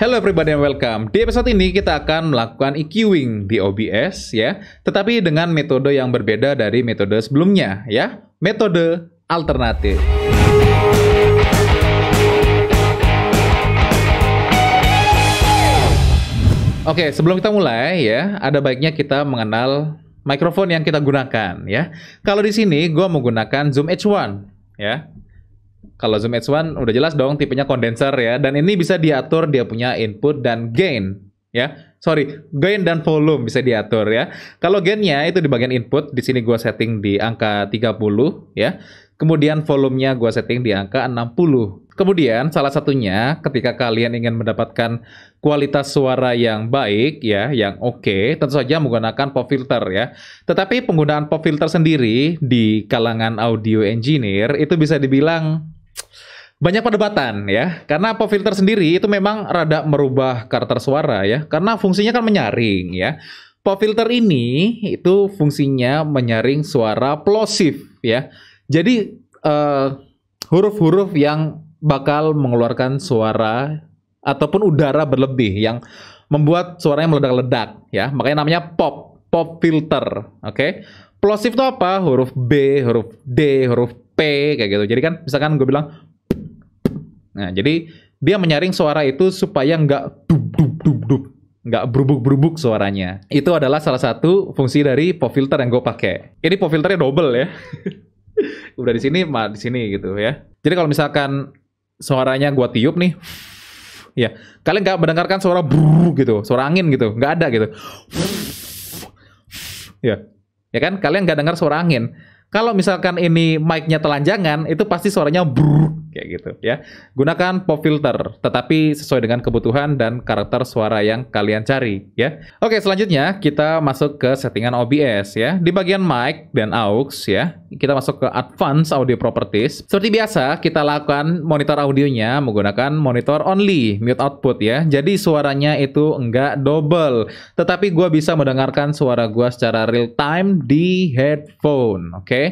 Hello everybody and welcome. Di episode ini kita akan melakukan EQing di OBS ya, tetapi dengan metode yang berbeda dari metode sebelumnya ya, metode alternatif. Oke, sebelum kita mulai ya, ada baiknya kita mengenal mikrofon yang kita gunakan ya. Kalau di sini gue menggunakan Zoom H1 ya. Kalau Zoom H1 udah jelas dong tipenya kondenser ya dan ini bisa diatur dia punya input dan gain ya. Sorry, gain dan volume bisa diatur ya. Kalau gainnya itu di bagian input, di sini gua setting di angka 30 ya. Kemudian volumenya gua setting di angka 60. Kemudian salah satunya ketika kalian ingin mendapatkan kualitas suara yang baik ya, yang oke, okay, tentu saja menggunakan pop filter ya. Tetapi penggunaan pop filter sendiri di kalangan audio engineer itu bisa dibilang banyak perdebatan ya karena pop filter sendiri itu memang rada merubah karakter suara ya karena fungsinya kan menyaring ya pop filter ini itu fungsinya menyaring suara plosif ya jadi huruf eh, huruf-huruf yang bakal mengeluarkan suara ataupun udara berlebih yang membuat suaranya meledak-ledak ya makanya namanya pop pop filter oke okay? plosif itu apa huruf b huruf d huruf P kayak gitu. Jadi kan misalkan gue bilang Nah, jadi dia menyaring suara itu supaya nggak dub dub dub dub nggak berubuk-berubuk suaranya. Itu adalah salah satu fungsi dari pop filter yang gue pakai. Ini pop filternya double ya. Udah di sini, mah di sini gitu ya. Jadi kalau misalkan suaranya gue tiup nih, ya kalian nggak mendengarkan suara brrr gitu, suara angin gitu, nggak ada gitu. ya, ya kan kalian nggak dengar suara angin. Kalau misalkan ini mic-nya telanjangan, itu pasti suaranya brrr kayak gitu ya. Gunakan pop filter tetapi sesuai dengan kebutuhan dan karakter suara yang kalian cari ya. Oke, selanjutnya kita masuk ke settingan OBS ya. Di bagian mic dan aux ya, kita masuk ke advanced audio properties. Seperti biasa, kita lakukan monitor audionya menggunakan monitor only mute output ya. Jadi suaranya itu enggak double, tetapi gua bisa mendengarkan suara gua secara real time di headphone, oke? Okay?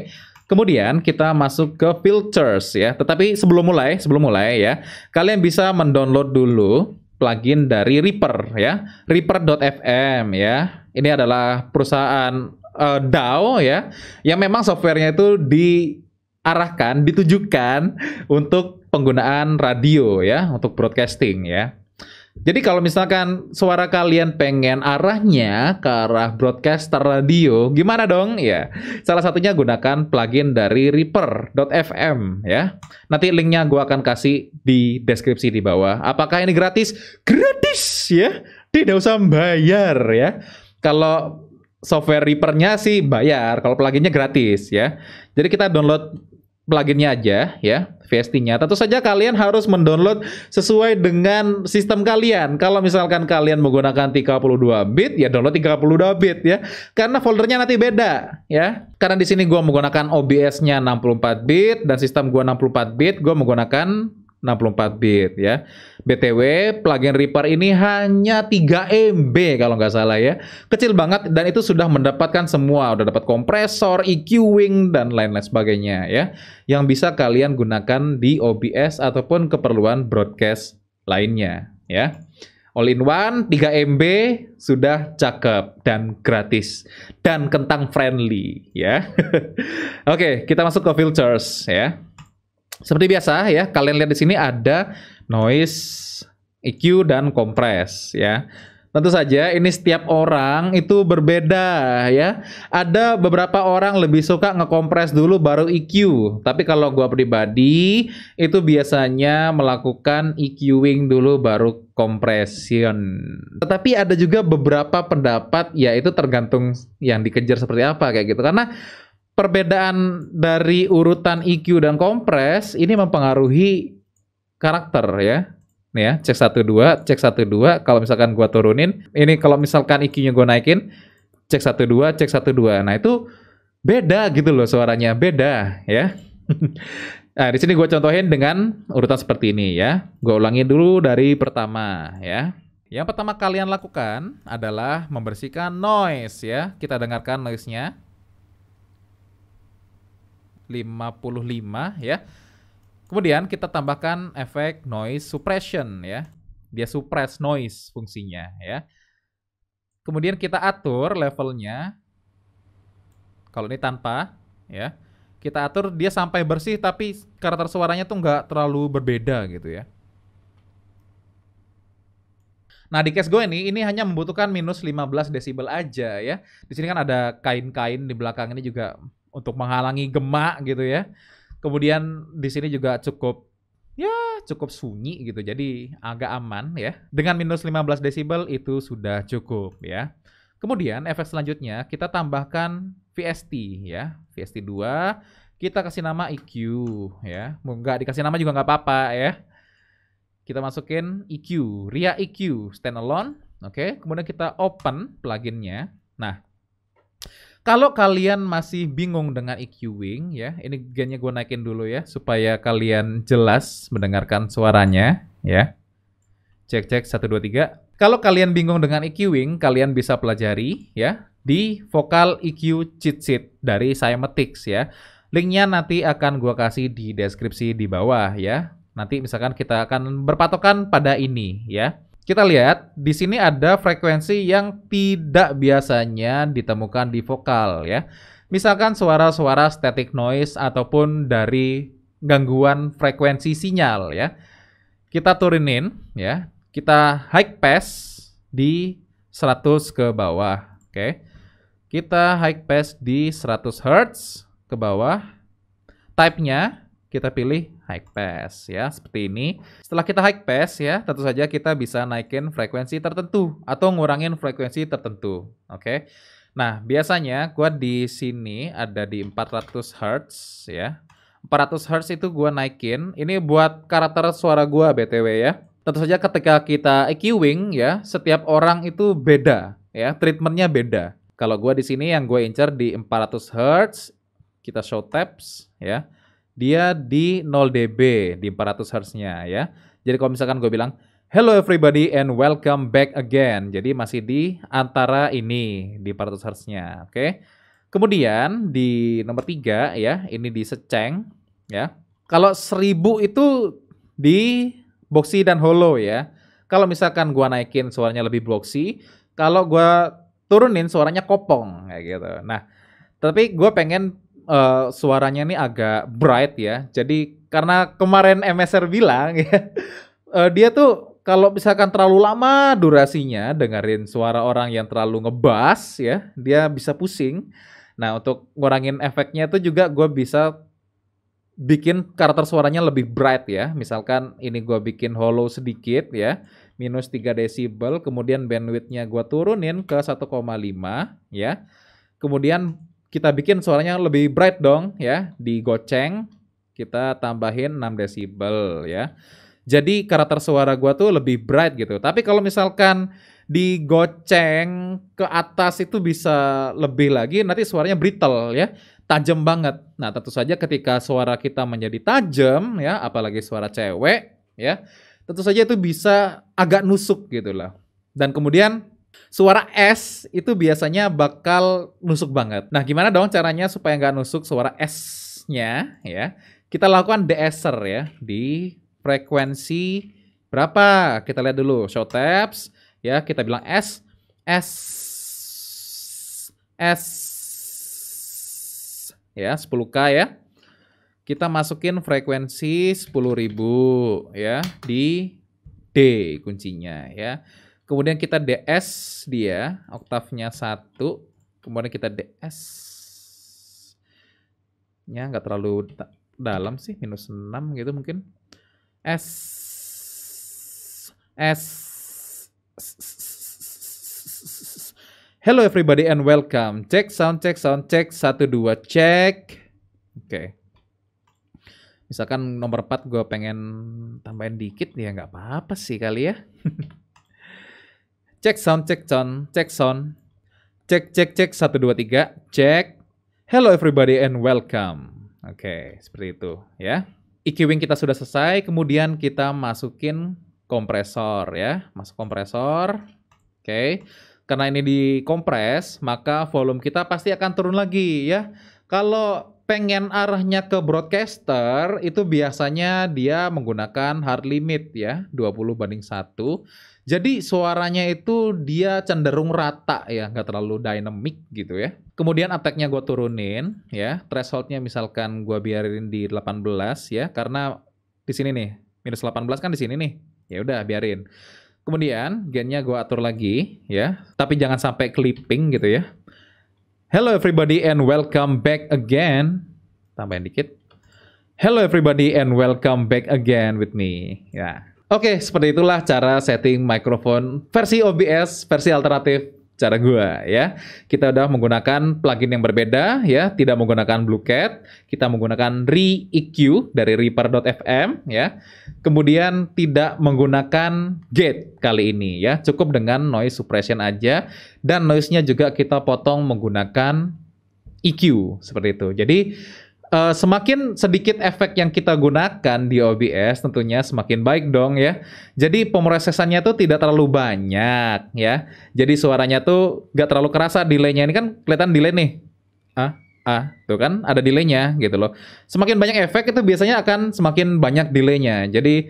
Kemudian kita masuk ke filters ya. Tetapi sebelum mulai, sebelum mulai ya, kalian bisa mendownload dulu plugin dari Reaper ya, reaper.fm ya. Ini adalah perusahaan uh, DAO ya, yang memang softwarenya itu diarahkan, ditujukan untuk penggunaan radio ya, untuk broadcasting ya. Jadi kalau misalkan suara kalian pengen arahnya ke arah broadcaster radio, gimana dong? Ya, salah satunya gunakan plugin dari Reaper.fm ya. Nanti linknya gue akan kasih di deskripsi di bawah. Apakah ini gratis? Gratis ya, tidak usah bayar ya. Kalau software Reaper-nya sih bayar, kalau pluginnya gratis ya. Jadi kita download pluginnya aja ya VST-nya. Tentu saja kalian harus mendownload sesuai dengan sistem kalian. Kalau misalkan kalian menggunakan 32 bit, ya download 32 bit ya. Karena foldernya nanti beda ya. Karena di sini gue menggunakan OBS-nya 64 bit dan sistem gua 64 bit, gue menggunakan 64 bit ya. BTW plugin Reaper ini hanya 3 MB kalau nggak salah ya. Kecil banget dan itu sudah mendapatkan semua, udah dapat kompresor, EQing dan lain-lain sebagainya ya. Yang bisa kalian gunakan di OBS ataupun keperluan broadcast lainnya ya. All in one 3 MB sudah cakep dan gratis dan kentang friendly ya. Oke, kita masuk ke filters ya. Seperti biasa ya, kalian lihat di sini ada noise, EQ dan compress ya. Tentu saja ini setiap orang itu berbeda ya. Ada beberapa orang lebih suka ngekompres dulu baru EQ. Tapi kalau gua pribadi itu biasanya melakukan EQing dulu baru compression. Tetapi ada juga beberapa pendapat yaitu tergantung yang dikejar seperti apa kayak gitu. Karena perbedaan dari urutan EQ dan kompres ini mempengaruhi karakter ya. Nih ya, cek 1 2, cek 1 2 kalau misalkan gua turunin, ini kalau misalkan EQ-nya gua naikin, cek 1 2, cek 1 2. Nah, itu beda gitu loh suaranya, beda ya. nah, di sini gua contohin dengan urutan seperti ini ya. Gua ulangi dulu dari pertama ya. Yang pertama kalian lakukan adalah membersihkan noise ya. Kita dengarkan noise-nya. 55 ya. Kemudian kita tambahkan efek noise suppression ya. Dia suppress noise fungsinya ya. Kemudian kita atur levelnya. Kalau ini tanpa ya. Kita atur dia sampai bersih tapi karakter suaranya tuh nggak terlalu berbeda gitu ya. Nah di case gue ini, ini hanya membutuhkan minus 15 desibel aja ya. Di sini kan ada kain-kain di belakang ini juga untuk menghalangi gemak gitu ya. Kemudian di sini juga cukup ya cukup sunyi gitu. Jadi agak aman ya. Dengan minus 15 desibel itu sudah cukup ya. Kemudian efek selanjutnya kita tambahkan VST ya. VST 2 kita kasih nama EQ ya. Enggak dikasih nama juga nggak apa-apa ya. Kita masukin EQ, RIA EQ standalone. Oke, okay. kemudian kita open pluginnya. Nah, kalau kalian masih bingung dengan EQ Wing, ya, ini gainnya gue naikin dulu ya supaya kalian jelas mendengarkan suaranya ya. Cek cek 1 2 3. Kalau kalian bingung dengan EQ Wing, kalian bisa pelajari ya di vokal EQ Cheat Sheet dari Cymatics ya. Linknya nanti akan gue kasih di deskripsi di bawah ya. Nanti misalkan kita akan berpatokan pada ini ya. Kita lihat di sini ada frekuensi yang tidak biasanya ditemukan di vokal ya. Misalkan suara-suara static noise ataupun dari gangguan frekuensi sinyal ya. Kita turunin ya. Kita high pass di 100 ke bawah, oke. Kita high pass di 100 Hz ke bawah. Type-nya kita pilih high pass ya seperti ini. Setelah kita high pass ya, tentu saja kita bisa naikin frekuensi tertentu atau ngurangin frekuensi tertentu. Oke. Okay? Nah, biasanya gua di sini ada di 400 hertz ya. 400 hertz itu gua naikin. Ini buat karakter suara gua BTW ya. Tentu saja ketika kita EQing ya, setiap orang itu beda ya, treatmentnya beda. Kalau gua di sini yang gua incer di 400 hertz, kita show tabs ya dia di 0 dB di 400 Hz-nya ya. Jadi kalau misalkan gue bilang Hello everybody and welcome back again. Jadi masih di antara ini di 400 Hz-nya, oke. Okay? Kemudian di nomor 3 ya, ini di seceng ya. Kalau 1000 itu di boxy dan hollow ya. Kalau misalkan gua naikin suaranya lebih boxy, kalau gua turunin suaranya kopong kayak gitu. Nah, tapi gue pengen uh, suaranya ini agak bright ya. Jadi karena kemarin MSR bilang ya, uh, dia tuh kalau misalkan terlalu lama durasinya dengerin suara orang yang terlalu ngebas ya, dia bisa pusing. Nah untuk ngurangin efeknya itu juga gue bisa bikin karakter suaranya lebih bright ya. Misalkan ini gue bikin hollow sedikit ya, minus 3 desibel, kemudian bandwidthnya gue turunin ke 1,5 ya. Kemudian kita bikin suaranya lebih bright dong ya, di goceng kita tambahin 6 desibel ya. Jadi karakter suara gua tuh lebih bright gitu. Tapi kalau misalkan di goceng ke atas itu bisa lebih lagi nanti suaranya brittle ya tajam banget. Nah, tentu saja ketika suara kita menjadi tajam ya, apalagi suara cewek ya, tentu saja itu bisa agak nusuk gitu lah. Dan kemudian Suara S itu biasanya bakal nusuk banget. Nah, gimana dong caranya supaya nggak nusuk suara S-nya ya? Kita lakukan deesser ya di frekuensi berapa? Kita lihat dulu show tabs ya, kita bilang S S S ya 10k ya. Kita masukin frekuensi 10.000 ya di D kuncinya ya. Kemudian kita DS dia, oktavnya satu. Kemudian kita DS. Nya nggak terlalu dalam sih, minus 6 gitu mungkin. S. S. Hello everybody and welcome. Cek sound, cek sound, cek. Satu, dua, cek. Oke. Okay misalkan nomor 4 gue pengen tambahin dikit ya nggak apa-apa sih kali ya Cek sound, cek sound, cek sound. Cek, cek, cek, satu dua tiga cek. Hello everybody and welcome. Oke, okay, seperti itu ya. wing kita sudah selesai, kemudian kita masukin kompresor ya. Masuk kompresor. Oke. Okay. Karena ini dikompres, maka volume kita pasti akan turun lagi ya. Kalau pengen arahnya ke broadcaster itu biasanya dia menggunakan hard limit ya 20 banding 1 jadi suaranya itu dia cenderung rata ya nggak terlalu dynamic gitu ya kemudian attacknya gue turunin ya thresholdnya misalkan gue biarin di 18 ya karena di sini nih minus 18 kan di sini nih ya udah biarin kemudian gainnya gue atur lagi ya tapi jangan sampai clipping gitu ya Hello everybody and welcome back again. Tambahin dikit. Hello everybody and welcome back again with me. Ya. Yeah. Oke, okay, seperti itulah cara setting microphone versi OBS versi alternatif cara gue ya. Kita udah menggunakan plugin yang berbeda ya, tidak menggunakan BlueCat, kita menggunakan ReEQ dari reaper.fm ya. Kemudian tidak menggunakan gate kali ini ya, cukup dengan noise suppression aja dan noise-nya juga kita potong menggunakan EQ seperti itu. Jadi uh, semakin sedikit efek yang kita gunakan di OBS tentunya semakin baik dong ya. Jadi pemrosesannya tuh tidak terlalu banyak ya. Jadi suaranya tuh nggak terlalu kerasa delaynya ini kan kelihatan delay nih. Ah, ah, tuh kan ada delaynya gitu loh. Semakin banyak efek itu biasanya akan semakin banyak delaynya. Jadi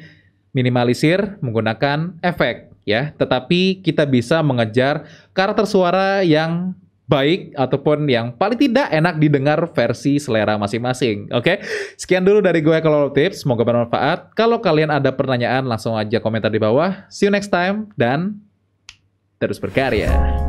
minimalisir menggunakan efek ya, tetapi kita bisa mengejar karakter suara yang baik ataupun yang paling tidak enak didengar versi selera masing-masing. Oke, okay? sekian dulu dari gue kalau tips. Semoga bermanfaat. Kalau kalian ada pertanyaan, langsung aja komentar di bawah. See you next time dan terus berkarya.